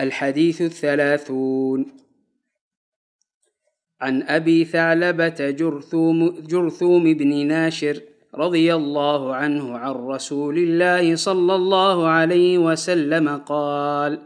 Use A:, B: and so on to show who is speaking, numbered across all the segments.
A: الحديث الثلاثون عن أبي ثعلبة جرثوم, جرثوم بن ناشر رضي الله عنه عن رسول الله صلى الله عليه وسلم قال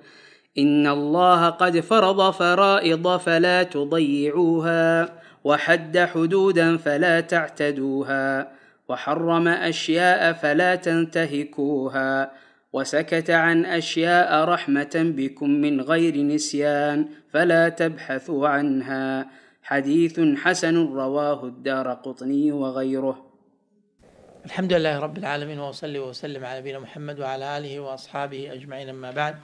A: إن الله قد فرض فرائض فلا تضيعوها وحد حدودا فلا تعتدوها وحرم أشياء فلا تنتهكوها وسكت عن أشياء رحمة بكم من غير نسيان فلا تبحثوا عنها حديث حسن رواه الدار قطني وغيره الحمد لله رب العالمين وأصلي وأسلم على نبينا محمد وعلى آله وأصحابه أجمعين أما بعد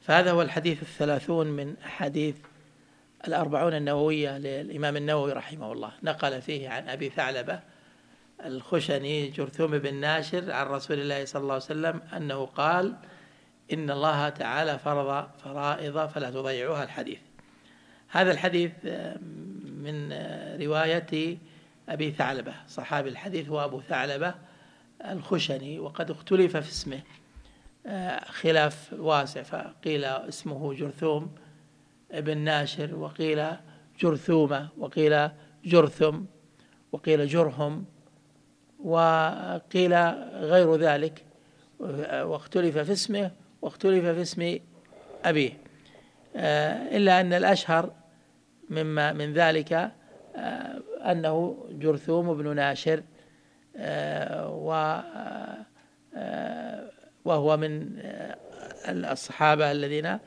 A: فهذا هو الحديث الثلاثون من حديث الأربعون النووية للإمام النووي رحمه الله نقل فيه عن أبي ثعلبة الخشني جرثوم بن ناشر عن رسول الله صلى الله عليه وسلم أنه قال إن الله تعالى فرض فرائض فلا تضيعوها الحديث هذا الحديث آه، من آه، رواية أبي ثعلبة صحابي الحديث هو أبو ثعلبة الخشني وقد اختلف في اسمه آه، خلاف واسع فقيل اسمه جرثوم بن ناشر وقيل جرثومة وقيل جرثم وقيل جرهم وقيل غير ذلك واختلف في اسمه واختلف في اسم أبيه آه، إلا أن الأشهر مما من ذلك آه، أنه جرثوم بن ناشر آه، و وهو من الصحابة الذين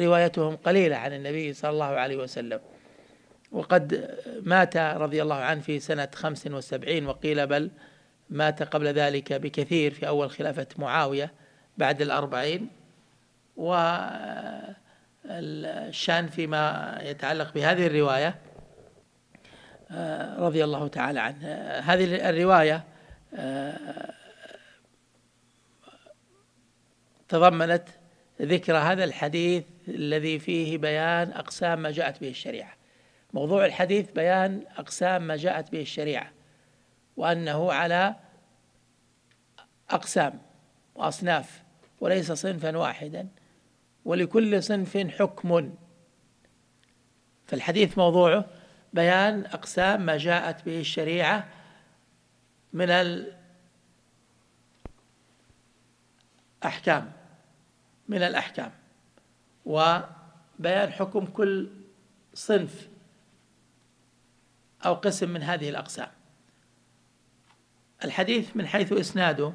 A: روايتهم قليلة عن النبي صلى الله عليه وسلم وقد مات رضي الله عنه في سنة 75 وقيل بل مات قبل ذلك بكثير في أول خلافة معاوية بعد الأربعين والشان فيما يتعلق بهذه الرواية آه، رضي الله تعالى عنه آه، هذه الرواية آه، تضمنت ذكر هذا الحديث الذي فيه بيان أقسام ما جاءت به الشريعة موضوع الحديث بيان أقسام ما جاءت به الشريعة وأنه على أقسام وأصناف وليس صنفا واحدا ولكل صنف حكم فالحديث موضوعه بيان أقسام ما جاءت به الشريعة من الأحكام من الأحكام وبيان حكم كل صنف أو قسم من هذه الأقسام الحديث من حيث إسناده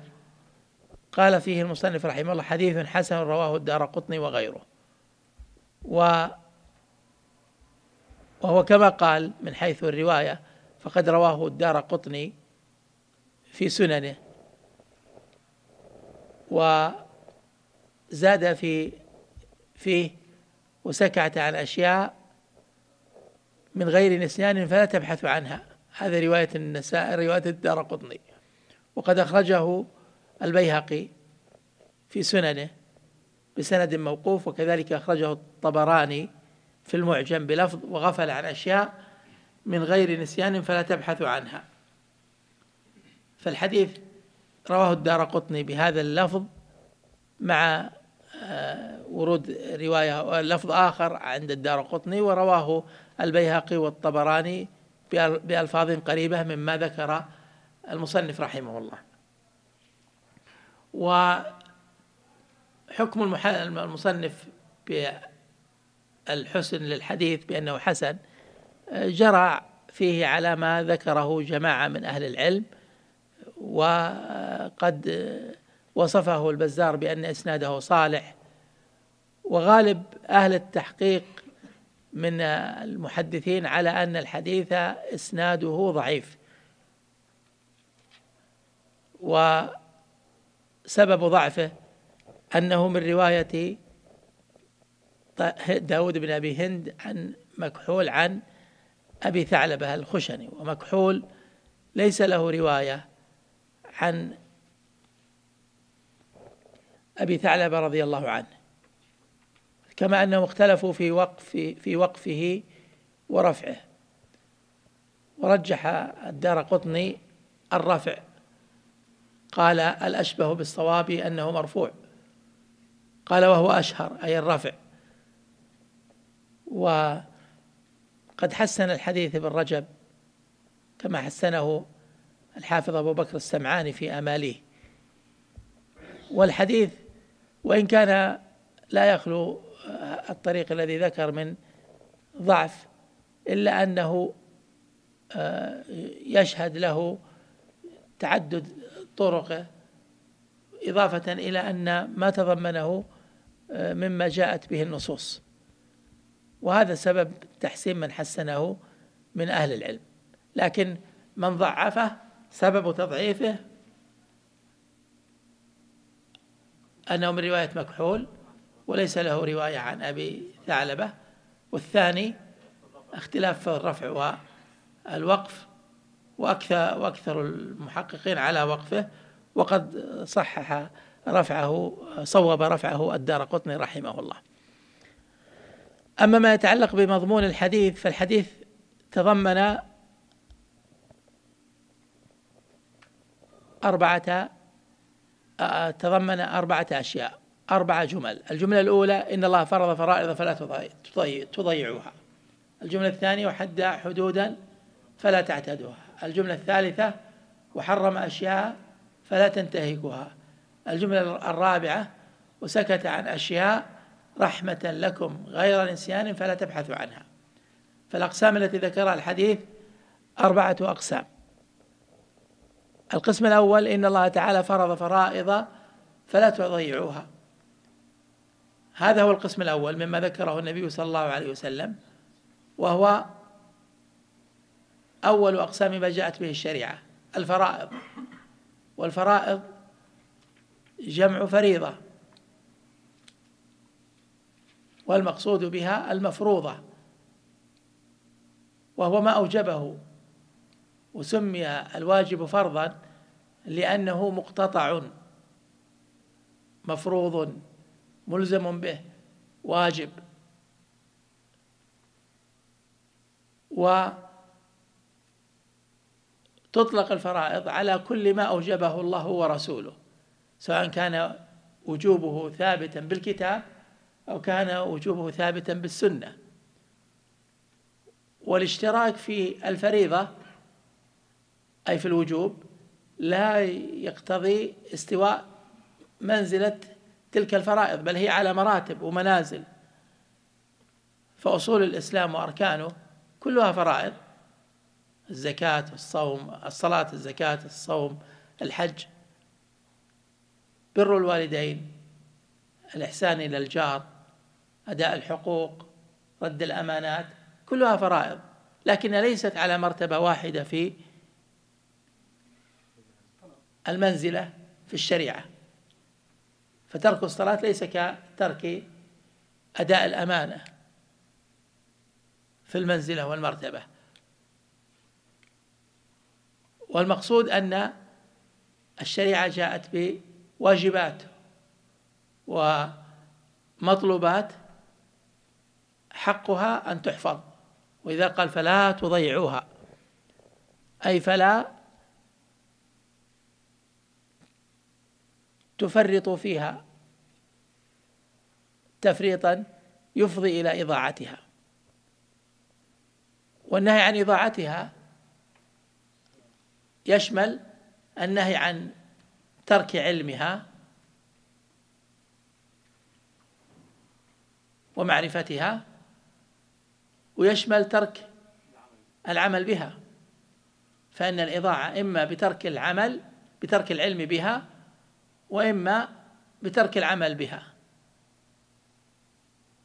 A: قال فيه المصنف رحمه الله حديث حسن رواه الدار قطني وغيره و وهو كما قال من حيث الرواية فقد رواه الدار قطني في سننه وزاد في فيه وسكعت عن أشياء من غير نسيان فلا تبحث عنها هذا رواية النساء رواية الدار قطني وقد أخرجه البيهقي في سننه بسند موقوف وكذلك أخرجه الطبراني في المعجم بلفظ وغفل عن أشياء من غير نسيان فلا تبحث عنها فالحديث رواه الدار قطني بهذا اللفظ مع آه، ورود رواية لفظ آخر عند الدار قطني ورواه البيهقي والطبراني بألفاظ قريبة مما ذكر المصنف رحمه الله وحكم المصنف بالحسن للحديث بأنه حسن جرى فيه على ما ذكره جماعة من أهل العلم وقد وصفه البزار بأن إسناده صالح وغالب أهل التحقيق من المحدثين على أن الحديث إسناده ضعيف وسبب ضعفه أنه من رواية داود بن أبي هند عن مكحول عن أبي ثعلبة الخشني ومكحول ليس له رواية عن أبي ثعلبة رضي الله عنه كما أنهم اختلفوا في وقف في وقفه ورفعه ورجح الدار قطني الرفع قال الأشبه بالصواب أنه مرفوع قال وهو أشهر أي الرفع وقد حسن الحديث ابن رجب كما حسنه الحافظ أبو بكر السمعاني في أماليه والحديث وإن كان لا يخلو الطريق الذي ذكر من ضعف إلا أنه آه، يشهد له تعدد طرقه إضافة إلى أن ما تضمنه آه، مما جاءت به النصوص وهذا سبب تحسين من حسنه من أهل العلم لكن من ضعفه سبب تضعيفه أنه من رواية مكحول وليس له رواية عن أبي ثعلبة والثاني اختلاف في الرفع والوقف وأكثر, وأكثر المحققين على وقفه وقد صحح رفعه صوب رفعه الدار قطني رحمه الله أما ما يتعلق بمضمون الحديث فالحديث تضمن أربعة آه، تضمن أربعة أشياء أربع جمل الجملة الأولى إن الله فرض فرائض فلا تضيعوها الجملة الثانية وحد حدودا فلا تعتدوها الجملة الثالثة وحرم أشياء فلا تنتهكها الجملة الرابعة وسكت عن أشياء رحمة لكم غير نسيان فلا تبحثوا عنها فالأقسام التي ذكرها الحديث أربعة أقسام القسم الأول إن الله تعالى فرض فرائض فلا تضيعوها هذا هو القسم الأول مما ذكره النبي صلى الله عليه وسلم وهو أول أقسام ما جاءت به الشريعة الفرائض والفرائض جمع فريضة والمقصود بها المفروضة وهو ما أوجبه وسمي الواجب فرضا لأنه مقتطع مفروض ملزم به واجب وتطلق الفرائض على كل ما أوجبه الله ورسوله سواء كان وجوبه ثابتا بالكتاب أو كان وجوبه ثابتا بالسنة والاشتراك في الفريضة أي في الوجوب لا يقتضي استواء منزلة تلك الفرائض بل هي على مراتب ومنازل فأصول الإسلام وأركانه كلها فرائض الزكاة الصوم الصلاة الزكاة الصوم الحج بر الوالدين الإحسان إلى الجار أداء الحقوق رد الأمانات كلها فرائض لكن ليست على مرتبة واحدة في المنزلة في الشريعة فترك الصلاة ليس كترك أداء الأمانة في المنزلة والمرتبة والمقصود أن الشريعة جاءت بواجبات ومطلوبات حقها أن تحفظ وإذا قال فلا تضيعوها أي فلا تفرطوا فيها تفريطا يفضي إلى إضاعتها والنهي عن إضاعتها يشمل النهي عن ترك علمها ومعرفتها ويشمل ترك العمل بها فإن الإضاعة إما بترك العمل بترك العلم بها وإما بترك العمل بها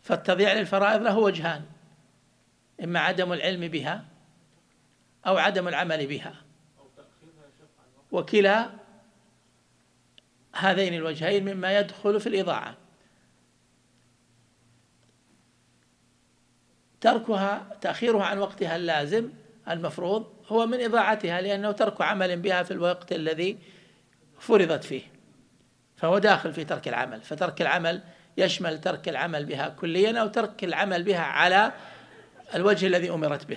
A: فالتضييع للفرائض له وجهان إما عدم العلم بها أو عدم العمل بها وكلا هذين الوجهين مما يدخل في الإضاعة تركها تأخيرها عن وقتها اللازم المفروض هو من إضاعتها لأنه ترك عمل بها في الوقت الذي فرضت فيه فهو داخل في ترك العمل فترك العمل يشمل ترك العمل بها كليا أو ترك العمل بها على الوجه الذي أمرت به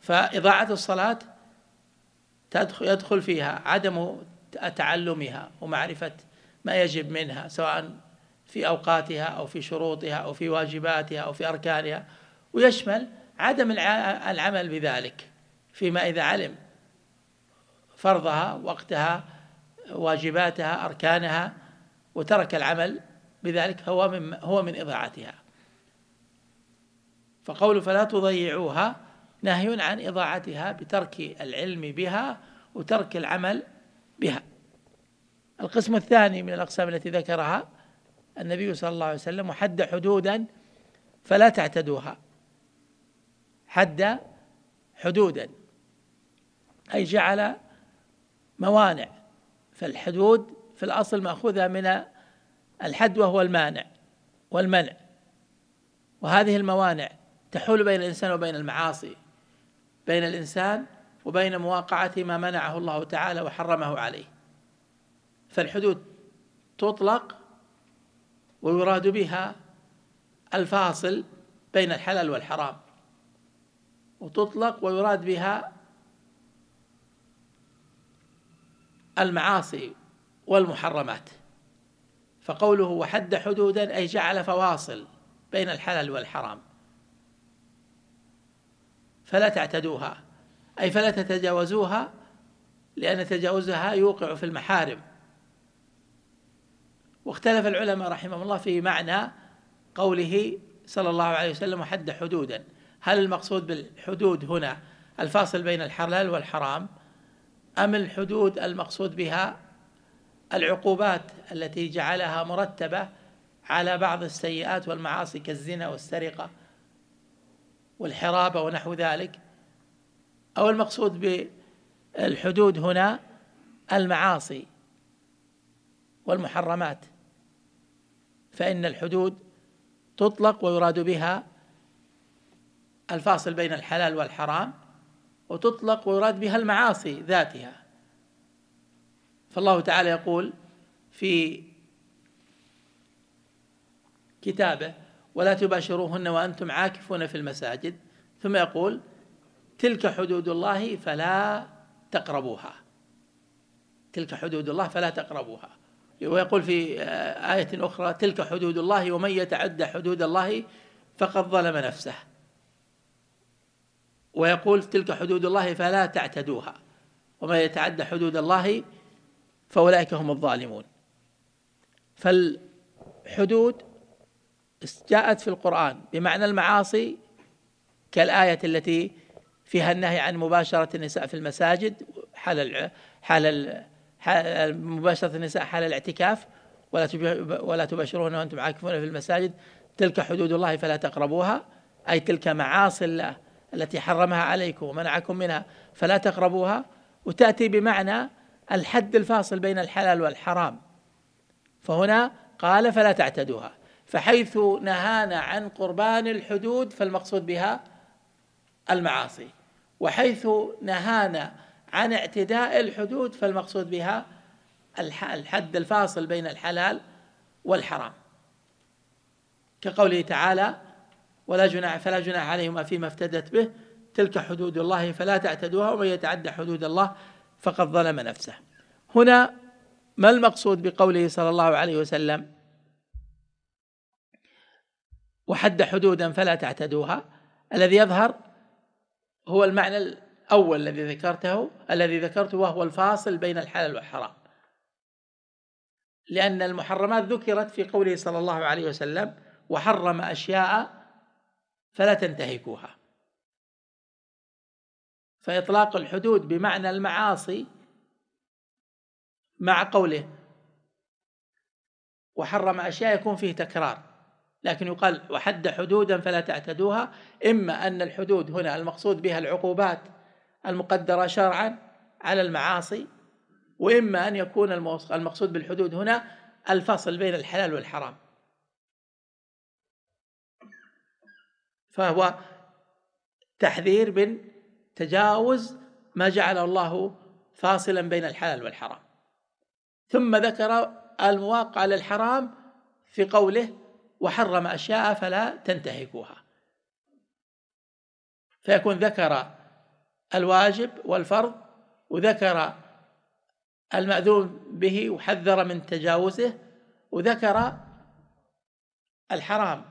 A: فإضاعة الصلاة تدخل يدخل فيها عدم تعلمها ومعرفة ما يجب منها سواء في أوقاتها أو في شروطها أو في واجباتها أو في أركانها ويشمل عدم العمل بذلك فيما إذا علم فرضها وقتها واجباتها أركانها وترك العمل بذلك هو من هو من إضاعتها فقول فلا تضيعوها نهي عن إضاعتها بترك العلم بها وترك العمل بها القسم الثاني من الأقسام التي ذكرها النبي صلى الله عليه وسلم حد حدودا فلا تعتدوها حد حدودا أي جعل موانع فالحدود في الأصل مأخوذة من الحد وهو المانع والمنع وهذه الموانع تحول بين الإنسان وبين المعاصي بين الإنسان وبين مواقعة ما منعه الله تعالى وحرمه عليه فالحدود تطلق ويراد بها الفاصل بين الحلال والحرام وتطلق ويراد بها المعاصي والمحرمات فقوله وحد حدودا أي جعل فواصل بين الحلال والحرام فلا تعتدوها أي فلا تتجاوزوها لأن تجاوزها يوقع في المحارم واختلف العلماء رحمهم الله في معنى قوله صلى الله عليه وسلم وحد حدودا هل المقصود بالحدود هنا الفاصل بين الحلال والحرام أم الحدود المقصود بها العقوبات التي جعلها مرتبة على بعض السيئات والمعاصي كالزنا والسرقة والحرابة ونحو ذلك أو المقصود بالحدود هنا المعاصي والمحرمات فإن الحدود تطلق ويراد بها الفاصل بين الحلال والحرام وتطلق ويراد بها المعاصي ذاتها فالله تعالى يقول في كتابه ولا تباشروهن وأنتم عاكفون في المساجد ثم يقول تلك حدود الله فلا تقربوها تلك حدود الله فلا تقربوها ويقول في آية أخرى تلك حدود الله ومن يتعدى حدود الله فقد ظلم نفسه ويقول تلك حدود الله فلا تعتدوها ومن يتعدى حدود الله فأولئك هم الظالمون فالحدود جاءت في القرآن بمعنى المعاصي كالآية التي فيها النهي عن مباشرة النساء في المساجد حال حال ال حال مباشرة النساء حال الاعتكاف ولا ولا تباشرون وأنتم عاكفون في المساجد تلك حدود الله فلا تقربوها أي تلك معاصي الله التي حرمها عليكم ومنعكم منها فلا تقربوها وتأتي بمعنى الحد الفاصل بين الحلال والحرام فهنا قال فلا تعتدوها فحيث نهانا عن قربان الحدود فالمقصود بها المعاصي وحيث نهانا عن اعتداء الحدود فالمقصود بها الحد الفاصل بين الحلال والحرام كقوله تعالى ولا جناح فلا جناح عليهما فيما افتدت به تلك حدود الله فلا تعتدوها ومن يتعدى حدود الله فقد ظلم نفسه هنا ما المقصود بقوله صلى الله عليه وسلم وحد حدودا فلا تعتدوها الذي يظهر هو المعنى الأول الذي ذكرته الذي ذكرته وهو الفاصل بين الحلال والحرام لأن المحرمات ذكرت في قوله صلى الله عليه وسلم وحرم أشياء فلا تنتهكوها فإطلاق الحدود بمعنى المعاصي مع قوله وحرم أشياء يكون فيه تكرار لكن يقال وحد حدودا فلا تعتدوها إما أن الحدود هنا المقصود بها العقوبات المقدرة شرعا على المعاصي وإما أن يكون المقصود بالحدود هنا الفصل بين الحلال والحرام فهو تحذير من تجاوز ما جعله الله فاصلا بين الحلال والحرام ثم ذكر المواقع للحرام في قوله وحرم أشياء فلا تنتهكوها فيكون ذكر الواجب والفرض وذكر المأذون به وحذر من تجاوزه وذكر الحرام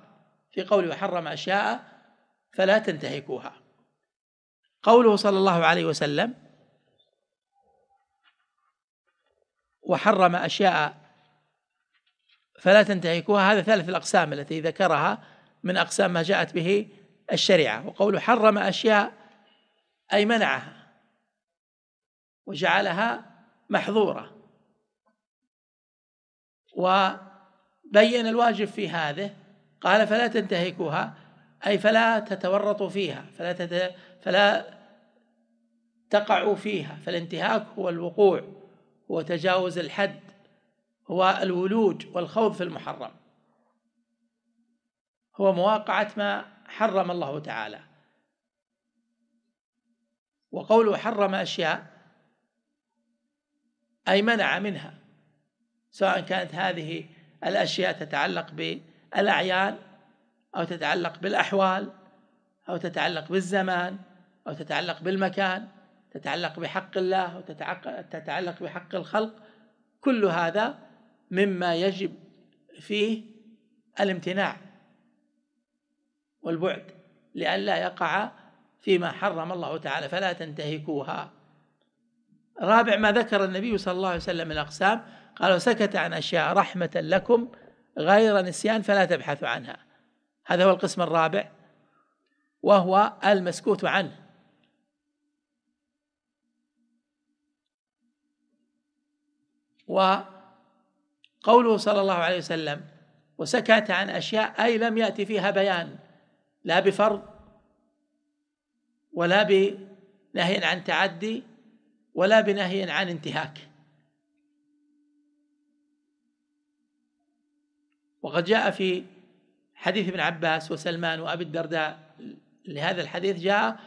A: في قوله وحرم أشياء فلا تنتهكوها قوله صلى الله عليه وسلم وحرم أشياء فلا تنتهكوها هذا ثالث الأقسام التي ذكرها من أقسام ما جاءت به الشريعة وقوله حرم أشياء أي منعها وجعلها محظورة وبين الواجب في هذه قال فلا تنتهكوها أي فلا تتورطوا فيها فلا, تت... فلا تقع فيها فالانتهاك هو الوقوع هو تجاوز الحد هو الولوج والخوض في المحرم هو مواقعة ما حرم الله تعالى وقوله حرم أشياء أي منع منها سواء كانت هذه الأشياء تتعلق بالأعيان أو تتعلق بالأحوال أو تتعلق بالزمان أو تتعلق بالمكان تتعلق بحق الله وتتعلق بحق الخلق كل هذا مما يجب فيه الامتناع والبعد لئلا يقع فيما حرم الله تعالى فلا تنتهكوها رابع ما ذكر النبي صلى الله عليه وسلم من الأقسام قال وسكت عن أشياء رحمة لكم غير نسيان فلا تبحثوا عنها هذا هو القسم الرابع وهو المسكوت عنه وقوله صلى الله عليه وسلم وسكت عن أشياء أي لم يأتي فيها بيان لا بفرض ولا بنهي عن تعدي ولا بنهي عن انتهاك وقد جاء في حديث ابن عباس وسلمان وأبي الدرداء لهذا الحديث جاء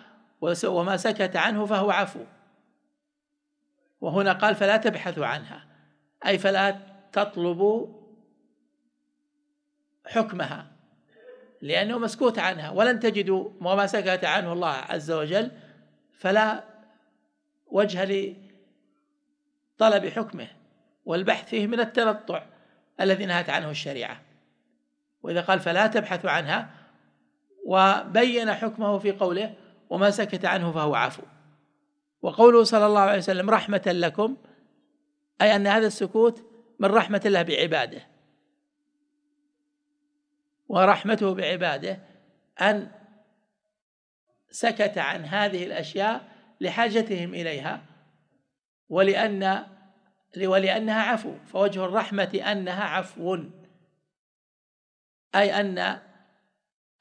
A: وما سكت عنه فهو عفو وهنا قال فلا تبحثوا عنها أي فلا تطلبوا حكمها لأنه مسكوت عنها ولن تجدوا وما سكت عنه الله عز وجل فلا وجه لطلب حكمه والبحث فيه من التنطع الذي نهت عنه الشريعة وإذا قال فلا تبحثوا عنها وبين حكمه في قوله وما سكت عنه فهو عفو وقوله صلى الله عليه وسلم رحمة لكم أي أن هذا السكوت من رحمة الله بعباده ورحمته بعباده أن سكت عن هذه الأشياء لحاجتهم إليها ولأن ولأنها عفو فوجه الرحمة أنها عفو أي أن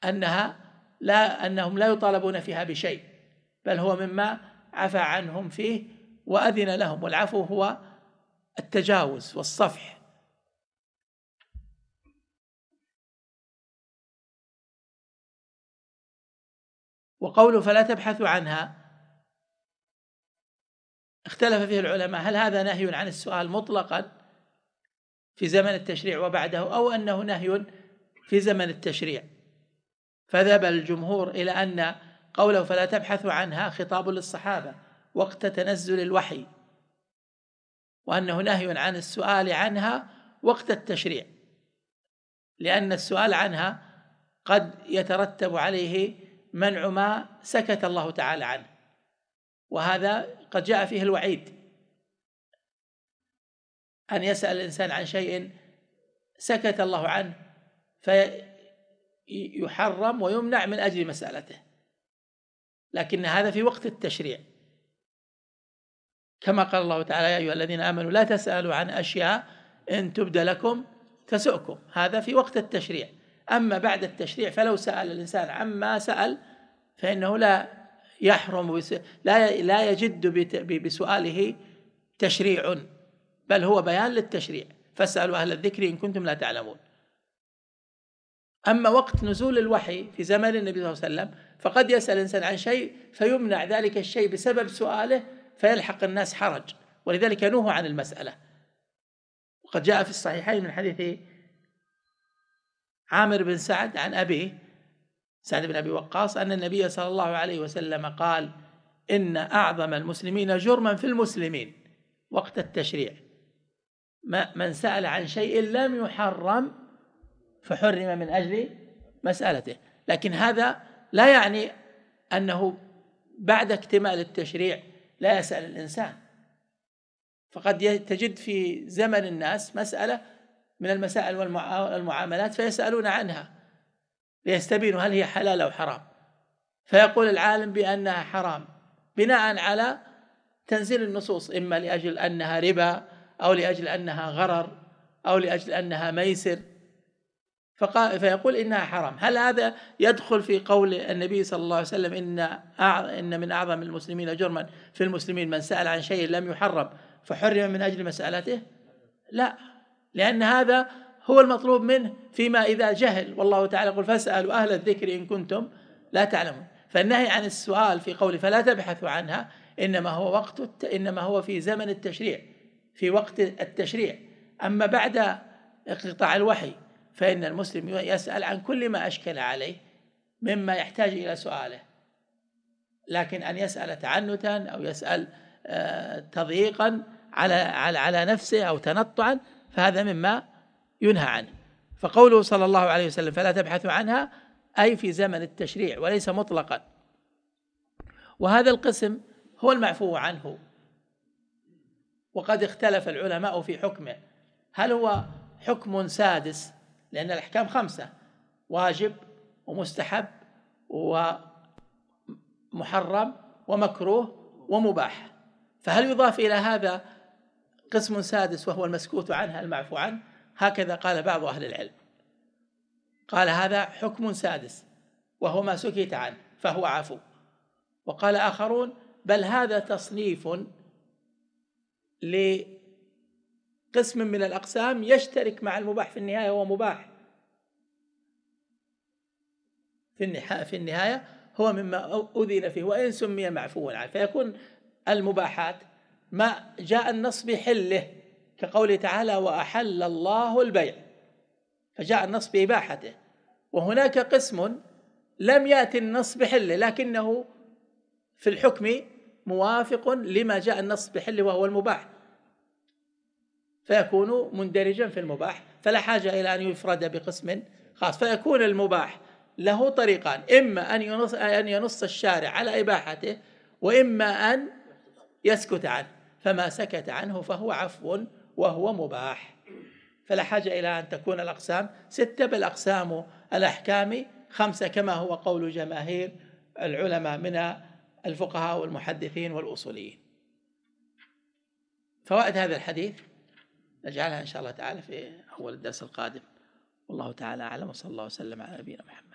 A: أنها لا أنهم لا يطالبون فيها بشيء بل هو مما عفى عنهم فيه وأذن لهم والعفو هو التجاوز والصفح وقوله فلا تبحثوا عنها اختلف فيه العلماء هل هذا نهي عن السؤال مطلقا في زمن التشريع وبعده أو أنه نهي في زمن التشريع فذهب الجمهور إلى أن قوله فلا تبحثوا عنها خطاب للصحابة وقت تنزل الوحي وأنه نهي عن السؤال عنها وقت التشريع لأن السؤال عنها قد يترتب عليه منع ما سكت الله تعالى عنه وهذا قد جاء فيه الوعيد أن يسأل الإنسان عن شيء سكت الله عنه فيحرم ويمنع من أجل مسألته لكن هذا في وقت التشريع كما قال الله تعالى يا أيها الذين آمنوا لا تسألوا عن أشياء إن تبد لكم تسؤكم هذا في وقت التشريع أما بعد التشريع فلو سأل الإنسان عما سأل فإنه لا يحرم لا لا يجد بسؤاله تشريع بل هو بيان للتشريع فاسألوا أهل الذكر إن كنتم لا تعلمون أما وقت نزول الوحي في زمن النبي صلى الله عليه وسلم فقد يسأل الإنسان عن شيء فيمنع ذلك الشيء بسبب سؤاله فيلحق الناس حرج ولذلك نهوا عن المسألة وقد جاء في الصحيحين من حديث عامر بن سعد عن أبيه سعد بن أبي وقاص أن النبي صلى الله عليه وسلم قال إن أعظم المسلمين جرما في المسلمين وقت التشريع ما من سأل عن شيء لم يحرم فحرم من أجل مسألته لكن هذا لا يعني أنه بعد اكتمال التشريع لا يسأل الإنسان فقد تجد في زمن الناس مسألة من المسائل والمعاملات فيسألون عنها ليستبينوا هل هي حلال أو حرام فيقول العالم بأنها حرام بناء على تنزيل النصوص إما لأجل أنها ربا أو لأجل أنها غرر أو لأجل أنها ميسر فيقول إنها حرام هل هذا يدخل في قول النبي صلى الله عليه وسلم إن, إن من أعظم المسلمين جرما في المسلمين من سأل عن شيء لم يحرم فحرم من أجل مسألته لا لأن هذا هو المطلوب منه فيما إذا جهل والله تعالى يقول فاسألوا أهل الذكر إن كنتم لا تعلمون فالنهي عن السؤال في قوله فلا تبحثوا عنها إنما هو وقت إنما هو في زمن التشريع في وقت التشريع أما بعد اقتطاع الوحي فإن المسلم يسأل عن كل ما أشكل عليه مما يحتاج إلى سؤاله لكن أن يسأل تعنتا أو يسأل آه، تضييقا على على على نفسه أو تنطعا فهذا مما ينهى عنه فقوله صلى الله عليه وسلم فلا تبحثوا عنها أي في زمن التشريع وليس مطلقا وهذا القسم هو المعفو عنه وقد اختلف العلماء في حكمه هل هو حكم سادس لأن الأحكام خمسة واجب ومستحب ومحرم ومكروه ومباح فهل يضاف إلى هذا قسم سادس وهو المسكوت عنه المعفو عنه هكذا قال بعض أهل العلم قال هذا حكم سادس وهو ما سكت عنه فهو عفو وقال آخرون بل هذا تصنيف ل قسم من الأقسام يشترك مع المباح في النهاية هو مباح في في النهاية هو مما أذن فيه وإن سمي معفوا عنه فيكون المباحات ما جاء النص بحله كقوله تعالى وأحل الله البيع فجاء النص بإباحته وهناك قسم لم يأتي النص بحله لكنه في الحكم موافق لما جاء النص بحله وهو المباح فيكون مندرجا في المباح فلا حاجة إلى أن يفرد بقسم خاص فيكون المباح له طريقان إما أن ينص, أن ينص الشارع على إباحته وإما أن يسكت عنه فما سكت عنه فهو عفو وهو مباح فلا حاجة إلى أن تكون الأقسام ستة بل أقسام الأحكام خمسة كما هو قول جماهير العلماء من الفقهاء والمحدثين والأصوليين فوائد هذا الحديث نجعلها إن شاء الله تعالى في أول الدرس القادم والله تعالى أعلم وصلى الله وسلم على نبينا محمد